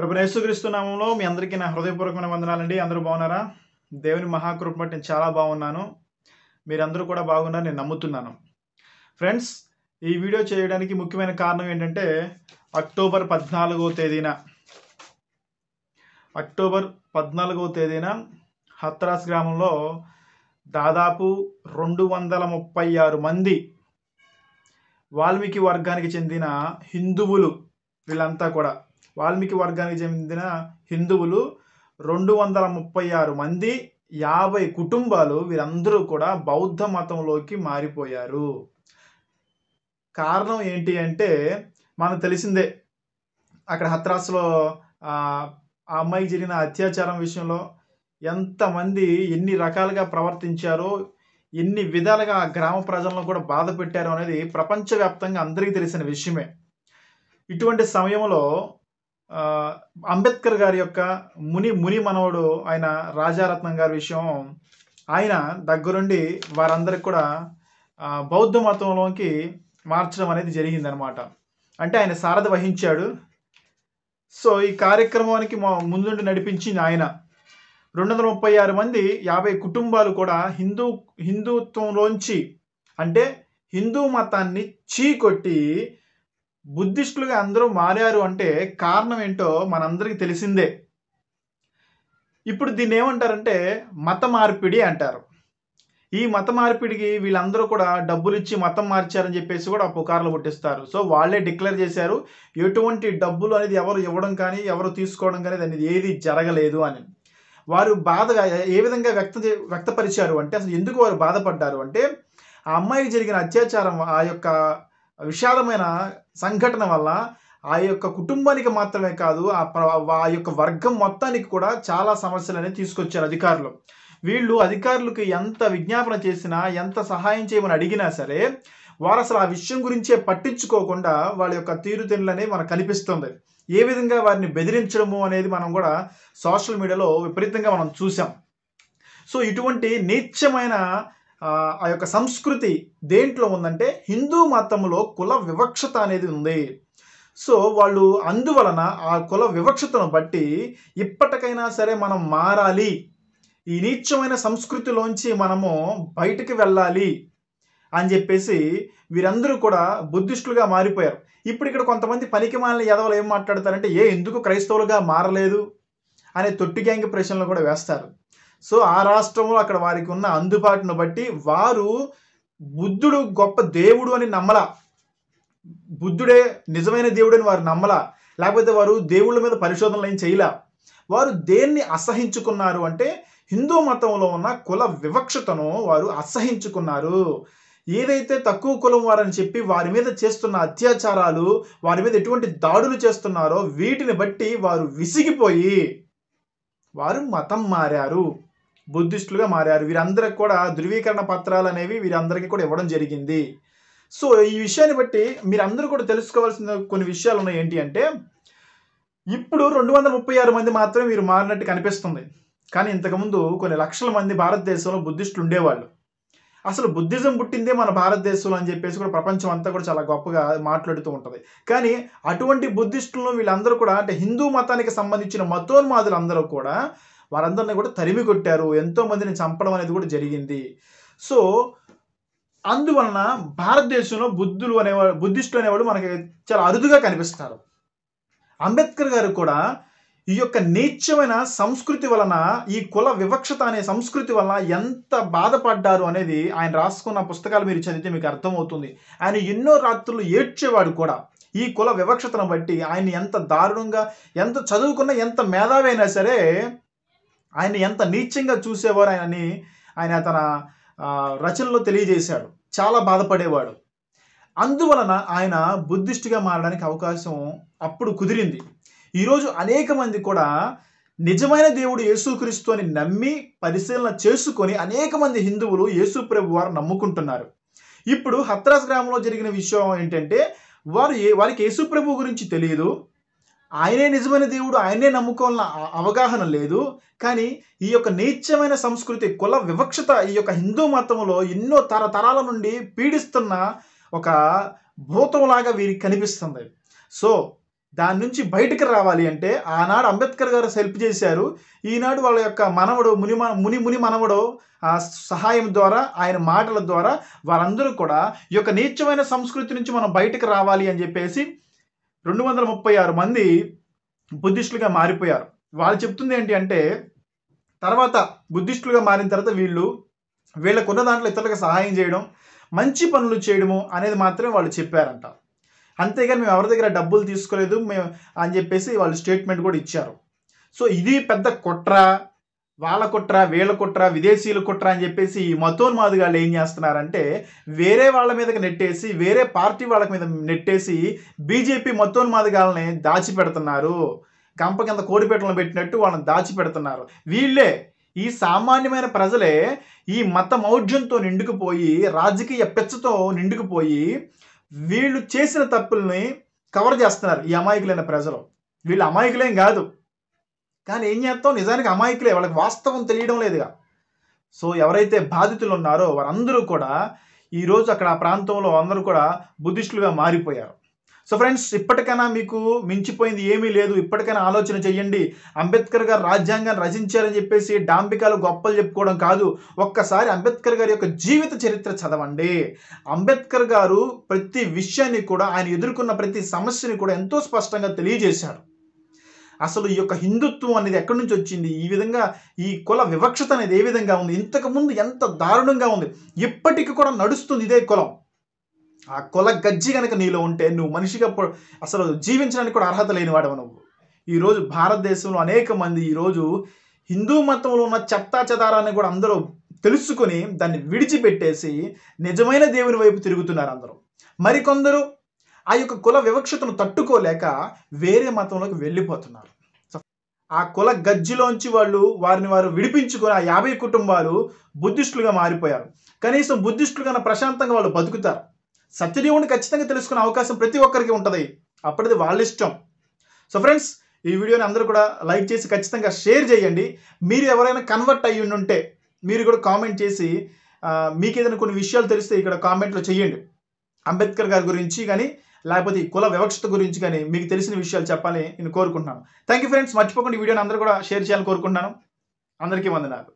ప్రభు నామంలో మీ అందరికీ నా హృదయపూర్వకమైన వందనాలండి అందరూ బాగున్నారా దేవుని మహాకృప బట్టి నేను చాలా బాగున్నాను మీరందరూ కూడా బాగున్నారు నేను నమ్ముతున్నాను ఫ్రెండ్స్ ఈ వీడియో చేయడానికి ముఖ్యమైన కారణం ఏంటంటే అక్టోబర్ పద్నాలుగో తేదీన అక్టోబర్ పద్నాలుగో తేదీన హత్రాస్ గ్రామంలో దాదాపు రెండు వందల ముప్పై ఆరు మంది వాల్మీకి వర్గానికి చెందిన హిందువులు వీళ్ళంతా కూడా వాల్మీకి వర్గానికి చెందిన హిందువులు రెండు వందల ముప్పై ఆరు మంది యాభై కుటుంబాలు వీరందరూ కూడా బౌద్ధ మతంలోకి మారిపోయారు కారణం ఏంటి అంటే మనకు తెలిసిందే అక్కడ హత్రాస్లో ఆ అమ్మాయికి జరిగిన అత్యాచారం విషయంలో ఎంతమంది ఎన్ని రకాలుగా ప్రవర్తించారో ఎన్ని విధాలుగా ఆ గ్రామ ప్రజలను కూడా బాధ పెట్టారో అనేది ప్రపంచవ్యాప్తంగా అందరికీ తెలిసిన విషయమే ఇటువంటి సమయంలో అంబేద్కర్ గారి యొక్క ముని ముని మనవడు ఆయన రాజారత్నం గారి విషయం ఆయన దగ్గరుండి వారందరికి కూడా బౌద్ధ మతంలోకి మార్చడం అనేది జరిగిందనమాట అంటే ఆయన సారథి వహించాడు సో ఈ కార్యక్రమానికి మా ముందుండి నడిపించింది ఆయన రెండు వందల ముప్పై ఆరు మంది యాభై కుటుంబాలు కూడా హిందూ హిందుత్వంలోంచి అంటే హిందూ మతాన్ని చీకొట్టి బుద్ధిస్టులుగా అందరూ మారారు అంటే కారణం ఏంటో మనందరికీ తెలిసిందే ఇప్పుడు దీన్ని ఏమంటారంటే మత మార్పిడి అంటారు ఈ మత మార్పిడికి వీళ్ళందరూ కూడా డబ్బులు ఇచ్చి మతం మార్చారని చెప్పేసి కూడా పుకార్లు పుట్టిస్తారు సో వాళ్ళే డిక్లేర్ చేశారు ఎటువంటి డబ్బులు అనేది ఎవరు ఇవ్వడం కానీ ఎవరు తీసుకోవడం కానీ అనేది ఏది జరగలేదు అని వారు బాధగా ఏ విధంగా వ్యక్త వ్యక్తపరిచారు అంటే అసలు ఎందుకు వారు బాధపడ్డారు అంటే ఆ అమ్మాయికి జరిగిన అత్యాచారం ఆ యొక్క విషాదమైన సంఘటన వల్ల ఆ యొక్క కుటుంబానికి మాత్రమే కాదు ఆ ఆ యొక్క వర్గం మొత్తానికి కూడా చాలా సమస్యలు అనేది తీసుకొచ్చారు అధికారులు వీళ్ళు అధికారులకు ఎంత విజ్ఞాపన చేసినా ఎంత సహాయం చేయమని అడిగినా సరే వారు అసలు ఆ విషయం గురించే పట్టించుకోకుండా వాళ్ళ యొక్క తీరుతెన్నులు అనేవి మనకు కనిపిస్తుంది ఏ విధంగా వారిని బెదిరించడము అనేది మనం కూడా సోషల్ మీడియాలో విపరీతంగా మనం చూసాం సో ఇటువంటి నీచమైన ఆ యొక్క సంస్కృతి దేంట్లో ఉందంటే హిందూ మతంలో కుల వివక్షత అనేది ఉంది సో వాళ్ళు అందువలన ఆ కుల వివక్షతను బట్టి ఇప్పటికైనా సరే మనం మారాలి ఈ నీచమైన సంస్కృతిలోంచి మనము బయటికి వెళ్ళాలి అని చెప్పేసి వీరందరూ కూడా బుద్ధిస్టులుగా మారిపోయారు ఇప్పుడు ఇక్కడ కొంతమంది పనికి మాలిన ఎదవలు ఏం మాట్లాడతారంటే ఏ ఎందుకు క్రైస్తవులుగా మారలేదు అనే తొట్టి ప్రశ్నలు కూడా వేస్తారు సో ఆ రాష్ట్రంలో అక్కడ వారికి ఉన్న అందుబాటును బట్టి వారు బుద్ధుడు గొప్ప దేవుడు అని నమ్మల బుద్ధుడే నిజమైన దేవుడు అని వారు నమ్మల లేకపోతే వారు దేవుళ్ళ మీద పరిశోధనలు ఏం చేయలా వారు దేన్ని అసహించుకున్నారు అంటే హిందూ మతంలో ఉన్న కుల వివక్షతను వారు అసహించుకున్నారు ఏదైతే తక్కువ కులం వారని చెప్పి వారి మీద చేస్తున్న అత్యాచారాలు వారి మీద ఎటువంటి దాడులు చేస్తున్నారో వీటిని బట్టి వారు విసిగిపోయి వారు మతం మారారు బుద్ధిస్టులుగా మారారు వీరందరికి కూడా ధృవీకరణ పత్రాలు అనేవి వీరందరికీ కూడా ఇవ్వడం జరిగింది సో ఈ విషయాన్ని బట్టి మీరందరూ కూడా తెలుసుకోవాల్సిన కొన్ని విషయాలు ఉన్నాయి ఏంటి అంటే ఇప్పుడు రెండు వందల ముప్పై ఆరు మంది మాత్రమే వీరు మారినట్టు కనిపిస్తుంది కానీ ఇంతకుముందు కొన్ని లక్షల మంది భారతదేశంలో బుద్ధిస్టులు ఉండేవాళ్ళు అసలు బుద్ధిజం పుట్టిందే మన భారతదేశంలో అని చెప్పేసి కూడా ప్రపంచం అంతా కూడా చాలా గొప్పగా మాట్లాడుతూ ఉంటుంది కానీ అటువంటి బుద్ధిస్టులను వీళ్ళందరూ కూడా అంటే హిందూ మతానికి సంబంధించిన మతోన్మాదులందరూ కూడా వారందరినీ కూడా తరిమి కొట్టారు ఎంతోమందిని చంపడం అనేది కూడా జరిగింది సో అందువలన భారతదేశంలో బుద్ధులు అనేవాడు బుద్ధిస్టులు అనేవాడు మనకి చాలా అరుదుగా కనిపిస్తారు అంబేద్కర్ గారు కూడా ఈ యొక్క నీచమైన సంస్కృతి వలన ఈ కుల వివక్షత అనే సంస్కృతి వలన ఎంత బాధపడ్డారు అనేది ఆయన రాసుకున్న పుస్తకాలు మీరు చదివితే మీకు అర్థమవుతుంది ఆయన ఎన్నో రాత్రులు ఏడ్చేవాడు కూడా ఈ కుల వివక్షతను బట్టి ఆయన ఎంత దారుణంగా ఎంత చదువుకున్నా ఎంత మేధావైనా సరే ఆయన ఎంత నీచంగా చూసేవారు ఆయనని ఆయన తన రచనలో తెలియజేశాడు చాలా బాధపడేవాడు అందువలన ఆయన బుద్ధిస్టుగా మారడానికి అవకాశం అప్పుడు కుదిరింది ఈరోజు అనేక మంది కూడా నిజమైన దేవుడు యేసుక్రీస్తు అని నమ్మి పరిశీలన చేసుకొని అనేక మంది హిందువులు యేసు ప్రభు వారు నమ్ముకుంటున్నారు ఇప్పుడు హత్రాస్ గ్రామంలో జరిగిన విషయం ఏంటంటే వారు వారికి యేసు ప్రభు గురించి తెలియదు ఆయనే నిజమైన దేవుడు ఆయనే నమ్ముకోవాలన్న అవగాహన లేదు కానీ ఈ యొక్క నీచమైన సంస్కృతి కుల వివక్షత ఈ యొక్క హిందూ మతంలో ఎన్నో తరతరాల నుండి పీడిస్తున్న ఒక భూతంలాగా వీరికి కనిపిస్తుంది సో దాని నుంచి బయటకు రావాలి అంటే ఆనాడు అంబేద్కర్ గారు హెల్ప్ చేశారు ఈనాడు వాళ్ళ యొక్క మనవడు ముని ముని ముని మనవడు సహాయం ద్వారా ఆయన మాటల ద్వారా వారందరూ కూడా ఈ యొక్క నీచమైన సంస్కృతి నుంచి మనం బయటకు రావాలి అని చెప్పేసి రెండు వందల ముప్పై ఆరు మంది బుద్ధిస్టులుగా మారిపోయారు వాళ్ళు చెప్తుంది ఏంటి అంటే తర్వాత బుద్ధిస్టులుగా మారిన తర్వాత వీళ్ళు వీళ్ళకున్న దాంట్లో ఇతరులకు సహాయం చేయడం మంచి పనులు చేయడము అనేది మాత్రమే వాళ్ళు చెప్పారంట అంతేగాని మేము ఎవరి దగ్గర డబ్బులు తీసుకోలేదు మేము అని చెప్పేసి వాళ్ళు స్టేట్మెంట్ కూడా ఇచ్చారు సో ఇది పెద్ద కుట్ర వాళ్ళ కుట్ర వీళ్ళ కుట్ర విదేశీయుల కుట్ర అని చెప్పేసి ఈ మతోన్మాదుగాలు ఏం చేస్తున్నారంటే వేరే వాళ్ళ మీదకి నెట్టేసి వేరే పార్టీ వాళ్ళ మీద నెట్టేసి బీజేపీ మతోన్మాదుగాలని దాచిపెడుతున్నారు కంప కింద కోడిపేటలను పెట్టినట్టు వాళ్ళని దాచిపెడుతున్నారు వీళ్ళే ఈ సామాన్యమైన ప్రజలే ఈ మత మౌఢ్యంతో నిండుకుపోయి రాజకీయ పెచ్చతో నిండుకుపోయి వీళ్ళు చేసిన తప్పుల్ని కవర్ చేస్తున్నారు ఈ అమాయకులైన ప్రజలు వీళ్ళు అమాయకులేం కాదు కానీ ఏం చేస్తాం నిజానికి అమాయకులే వాళ్ళకి వాస్తవం తెలియడం లేదుగా సో ఎవరైతే బాధితులు ఉన్నారో వారందరూ కూడా ఈరోజు అక్కడ ఆ ప్రాంతంలో అందరూ కూడా బుద్ధిస్టులుగా మారిపోయారు సో ఫ్రెండ్స్ ఇప్పటికైనా మీకు మించిపోయింది ఏమీ లేదు ఇప్పటికైనా ఆలోచన చేయండి అంబేద్కర్ గారు రాజ్యాంగాన్ని రచించారని చెప్పేసి డాంబికాలు గొప్పలు చెప్పుకోవడం కాదు ఒక్కసారి అంబేద్కర్ గారి యొక్క జీవిత చరిత్ర చదవండి అంబేద్కర్ గారు ప్రతి విషయాన్ని కూడా ఆయన ఎదుర్కొన్న ప్రతి సమస్యని కూడా ఎంతో స్పష్టంగా తెలియజేశారు అసలు ఈ యొక్క హిందుత్వం అనేది ఎక్కడి నుంచి వచ్చింది ఈ విధంగా ఈ కుల వివక్షత అనేది ఏ విధంగా ఉంది ఇంతకుముందు ఎంత దారుణంగా ఉంది ఇప్పటికీ కూడా నడుస్తుంది ఇదే కులం ఆ కుల గజ్జి కనుక నీలో ఉంటే నువ్వు మనిషిగా అసలు జీవించడానికి కూడా అర్హత లేనివాడు నువ్వు ఈరోజు భారతదేశంలో అనేక మంది ఈరోజు హిందూ మతంలో ఉన్న చెత్తా చెదారాన్ని కూడా అందరూ తెలుసుకొని దాన్ని విడిచిపెట్టేసి నిజమైన దేవుని వైపు తిరుగుతున్నారు అందరూ మరికొందరు ఆ యొక్క కుల వివక్షతను తట్టుకోలేక వేరే మతంలోకి వెళ్ళిపోతున్నారు ఆ కుల గజ్జిలోంచి వాళ్ళు వారిని వారు విడిపించుకుని ఆ యాభై కుటుంబాలు బుద్ధిస్టులుగా మారిపోయారు కనీసం కన్నా ప్రశాంతంగా వాళ్ళు బతుకుతారు సత్యదేవుని ఖచ్చితంగా తెలుసుకునే అవకాశం ప్రతి ఒక్కరికి ఉంటుంది అప్పటిది వాళ్ళ ఇష్టం సో ఫ్రెండ్స్ ఈ వీడియోని అందరూ కూడా లైక్ చేసి ఖచ్చితంగా షేర్ చేయండి మీరు ఎవరైనా కన్వర్ట్ అయ్యి ఉంటే మీరు కూడా కామెంట్ చేసి మీకు ఏదైనా కొన్ని విషయాలు తెలిస్తే ఇక్కడ కామెంట్లో చేయండి అంబేద్కర్ గారి గురించి కానీ లేకపోతే ఈ కుల వివక్షత గురించి కానీ మీకు తెలిసిన విషయాలు చెప్పాలని నేను కోరుకుంటున్నాను థ్యాంక్ యూ ఫ్రెండ్స్ మర్చిపోకుండా ఈ వీడియోని అందరూ కూడా షేర్ చేయాలని కోరుకుంటున్నాను అందరికీ వందనాలు